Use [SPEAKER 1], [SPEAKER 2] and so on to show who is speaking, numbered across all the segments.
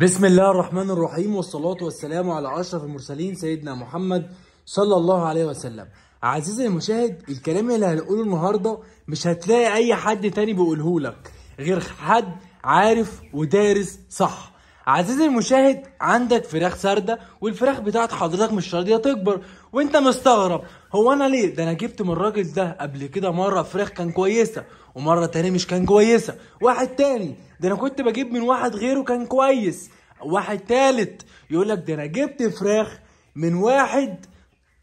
[SPEAKER 1] بسم الله الرحمن الرحيم والصلاة والسلام على أشرف المرسلين سيدنا محمد صلى الله عليه وسلم عزيزي المشاهد الكلام اللي هنقوله النهاردة مش هتلاقي أي حد تاني بيقوله لك غير حد عارف ودارس صح عزيزي المشاهد عندك فراخ سارده والفراخ بتاعت حضرتك مش راضيه تكبر وانت مستغرب هو انا ليه ده انا جبت من الراجل ده قبل كده مره فراخ كان كويسه ومره تاني مش كان كويسه واحد تاني ده انا كنت بجيب من واحد غيره كان كويس واحد تالت يقول لك ده انا جبت فراخ من واحد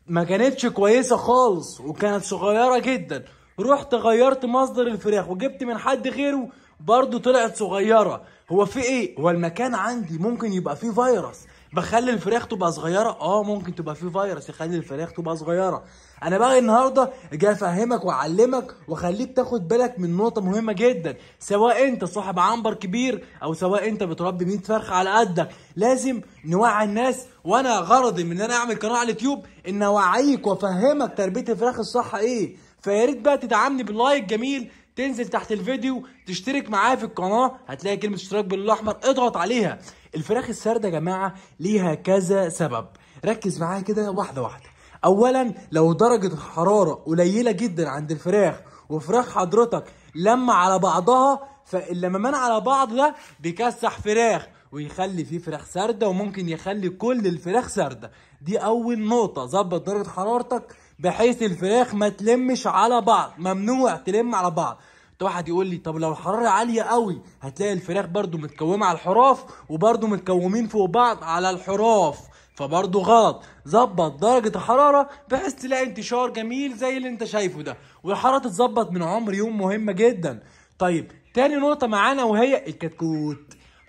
[SPEAKER 1] ما كانتش كويسه خالص وكانت صغيره جدا رحت غيرت مصدر الفراخ وجبت من حد غيره برضو طلعت صغيره هو في ايه هو المكان عندي ممكن يبقى فيه فيروس بخلي الفراخ تبقى صغيره اه ممكن تبقى فيه فيروس يخلي الفراخ تبقى صغيره انا بقى النهارده جاي افهمك واعلمك واخليك تاخد بالك من نقطه مهمه جدا سواء انت صاحب عنبر كبير او سواء انت بتربي 100 فرخه على قدك لازم نوعي الناس وانا غرضي من ان انا اعمل قناه على اليوتيوب ان اوعيك وافهمك تربيه الفراخ الصح ايه فيا ريت بقى تدعمني باللايك جميل تنزل تحت الفيديو تشترك معايا في القناه هتلاقي كلمه اشتراك بالاحمر اضغط عليها الفراخ السارده يا جماعه ليها كذا سبب ركز معايا كده واحده واحده اولا لو درجه الحراره قليله جدا عند الفراخ وفراخ حضرتك لما على بعضها فاللممان على بعض ده بيكسح فراخ ويخلي فيه فراخ سارده وممكن يخلي كل الفراخ سارده دي اول نقطه ظبط درجه حرارتك بحيث الفراخ ما تلمش على بعض ممنوع تلم على بعض طب واحد يقول لي طب لو الحراره عاليه قوي هتلاقي الفراخ برضو متكومه على الحراف وبرضو متكومين فوق بعض على الحراف فبرضه غلط ظبط درجة الحرارة بحيث تلاقي انتشار جميل زي اللي انت شايفه ده والحرارة تتظبط من عمر يوم مهمة جدا طيب تاني نقطة معانا وهي الكتكوت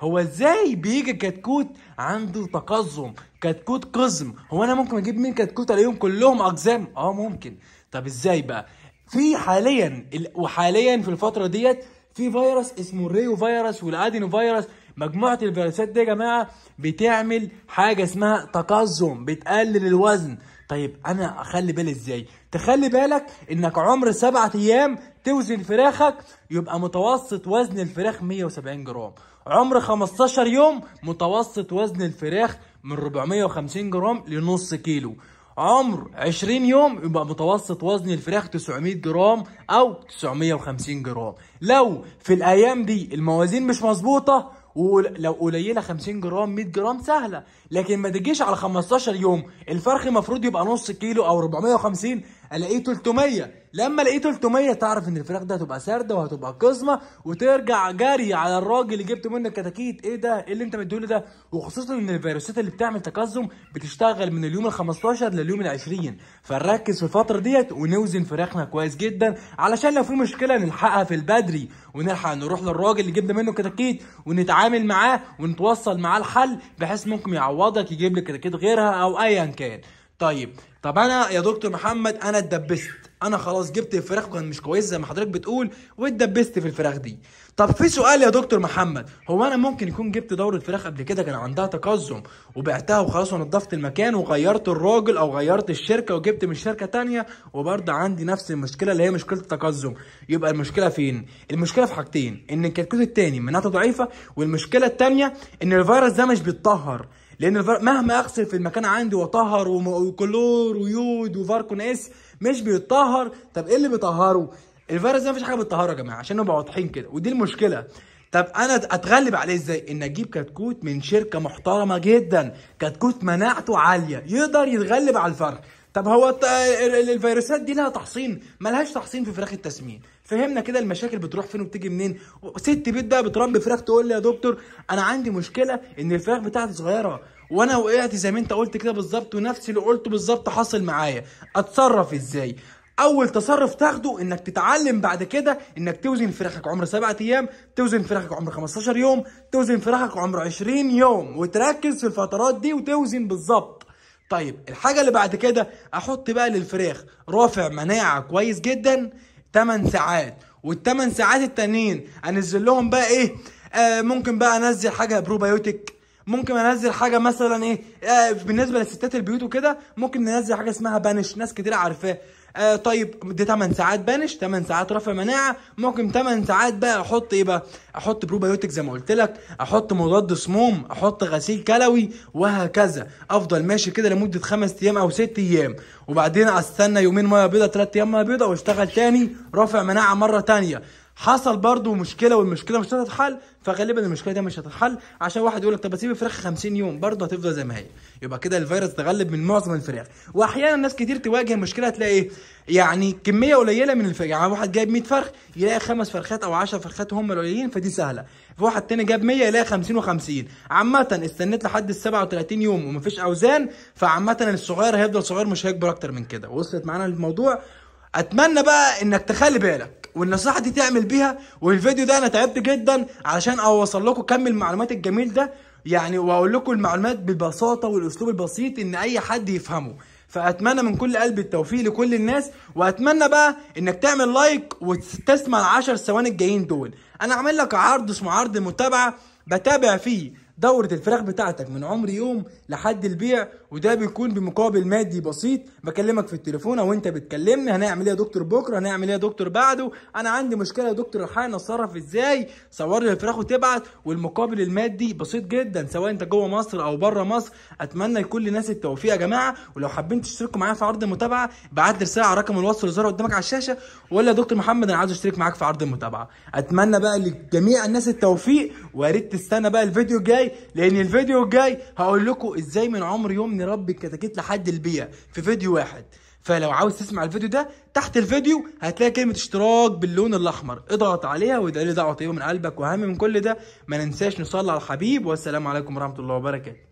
[SPEAKER 1] هو ازاي بيجي كتكوت عنده تقزم كتكوت قزم هو انا ممكن اجيب من كتكوت الاقيهم كلهم اقزام اه ممكن طب ازاي بقى في حاليا وحاليا في الفتره ديت في فيروس اسمه الريو فيروس والادينو فيروس مجموعه الفيروسات دي يا جماعه بتعمل حاجه اسمها تقزم بتقلل الوزن طيب انا اخلي بالي ازاي تخلي بالك انك عمر سبعة ايام توزن فراخك يبقى متوسط وزن الفراخ 170 جرام عمر 15 يوم متوسط وزن الفراخ من 450 جرام لنص كيلو عمر 20 يوم يبقى متوسط وزن الفراخ 900 جرام او 950 جرام لو في الايام دي الموازين مش مظبوطه ولو قليله 50 جرام 100 جرام سهله لكن ما تجيش على 15 يوم الفرخ المفروض يبقى نص كيلو او 450 الاقيه 300 لما الاقيه 300 تعرف ان الفراخ ده هتبقى سرده وهتبقى قزمه وترجع جري على الراجل اللي جبت منه الكتاكيت ايه ده ايه اللي انت مديهولي ده وخصوصا ان الفيروسات اللي بتعمل تقزم بتشتغل من اليوم ال 15 لليوم ال 20 فنركز في الفتره ديت ونوزن فراخنا كويس جدا علشان لو في مشكله نلحقها في البدري ونلحق نروح للراجل اللي جبنا منه الكتاكيت ونتعامل معاه ونتوصل معاه الحل بحيث ممكن يعوضك يجيب لك كتاكيت غيرها او ايا كان طيب طب انا يا دكتور محمد انا اتدبست انا خلاص جبت الفراخ وكان مش كويس زي ما حضرتك بتقول واتدبست في الفراخ دي طب في سؤال يا دكتور محمد هو انا ممكن يكون جبت دوره فراخ قبل كده كان عندها تقزم وبعتها وخلاص ونضفت المكان وغيرت الراجل او غيرت الشركه وجبت من شركه تانية وبرضه عندي نفس المشكله اللي هي مشكله التقزم يبقى المشكله فين المشكله في حاجتين ان الكتكوت التاني مناعته ضعيفه والمشكله التانية ان الفيروس ده مش بيتطهر لان مهما اغسل في المكان عندي واطهر وكلور ويود وفاركون اس مش بيتطهر طب ايه اللي بيطهره الفيروس ده مفيش حاجه بتطهره يا جماعه عشان نبقى واضحين كده ودي المشكله طب انا اتغلب عليه ازاي ان اجيب كتكوت من شركه محترمه جدا كتكوت مناعته عاليه يقدر يتغلب على الفرق طب هو الفيروسات دي لها تحصين ملهاش تحصين في فراخ التسمين فهمنا كده المشاكل بتروح فين وبتيجي منين ست بيت بقى بتربي فراخ تقول لي يا دكتور انا عندي مشكله ان الفراخ بتاعتي صغيره وانا وقعت زي ما انت قلت كده بالظبط ونفس اللي قلته بالظبط حصل معايا اتصرف ازاي اول تصرف تاخده انك تتعلم بعد كده انك توزن فراخك عمر 7 ايام توزن فراخك عمر 15 يوم توزن فراخك عمر 20 يوم وتركز في الفترات دي وتوزن بالظبط طيب الحاجة اللي بعد كده احط بقى للفراخ رافع مناعة كويس جدا 8 ساعات والثمان ساعات التانيين انزل لهم بقى ايه آه ممكن بقى انزل حاجة بروبايوتيك ممكن انزل حاجه مثلا ايه آه بالنسبه لستات البيوت وكده ممكن ننزل حاجه اسمها بانش ناس كتير عارفاه آه طيب دي 8 ساعات بانش 8 ساعات رفع مناعه ممكن 8 ساعات بقى احط ايه بقى احط بروبايوتك زي ما قلت لك احط مضاد سموم احط غسيل كلوي وهكذا افضل ماشي كده لمده 5 ايام او 6 ايام وبعدين استنى يومين ميه بيضه 3 ايام ميه بيضه واشتغل تاني رافع مناعه مره تانيه حصل برضه مشكله والمشكله مش هتتحل فغالبا المشكله دي مش هتتحل عشان واحد يقول لك طب اسيب الفراخ 50 يوم برضه هتفضل زي ما هي يبقى كده الفيروس تغلب من معظم الفراخ واحيانا ناس كتير تواجه مشكله تلاقي ايه يعني كميه قليله من الفراخ يعني واحد جايب 100 فرخ يلاقي خمس فرخات او 10 فرخات هم القليلين فدي سهله في واحد تاني جاب 100 يلاقي 50 و50 عامه استنيت لحد ال 37 يوم ومفيش اوزان فعامه الصغير هيفضل صغير مش هيكبر اكتر من كده وصلت معانا الموضوع اتمنى بقى انك تخلي بالك والنصيحه دي تعمل بيها والفيديو ده انا تعبت جدا علشان اوصل لكم كم المعلومات الجميل ده يعني واقول لكم المعلومات بالبساطه والاسلوب البسيط ان اي حد يفهمه فاتمنى من كل قلبي التوفيق لكل الناس واتمنى بقى انك تعمل لايك وتستسمع ال 10 ثواني الجايين دول انا عامل لك عرض اسمه عرض متابعه بتابع فيه دورة الفراخ بتاعتك من عمر يوم لحد البيع وده بيكون بمقابل مادي بسيط بكلمك في التليفون او انت بتكلمني هنعمل ايه يا دكتور بكره هنعمل ايه يا دكتور بعده انا عندي مشكله يا دكتور الحقني اتصرف ازاي صور لي الفراخ وتبعت والمقابل المادي بسيط جدا سواء انت جوه مصر او بره مصر اتمنى لكل الناس التوفيق يا جماعه ولو حابين تشتركوا معايا في عرض المتابعه ابعت رساله على رقم الوصل اللي قدامك على الشاشه ولا يا دكتور محمد انا عايز اشترك معاك في عرض المتابعه اتمنى بقى لجميع الناس التوفيق ويا ريت تستنى بقى الفيديو الجاي لان الفيديو الجاي هقول لكم ازاي من عمر يوم نربي الكتاكيت لحد البيع في فيديو واحد فلو عاوز تسمع الفيديو ده تحت الفيديو هتلاقي كلمه اشتراك باللون الاحمر اضغط عليها وادعي لي دعوه طيبه من قلبك واهم من كل ده ما ننساش نصلي على الحبيب والسلام عليكم ورحمه الله وبركاته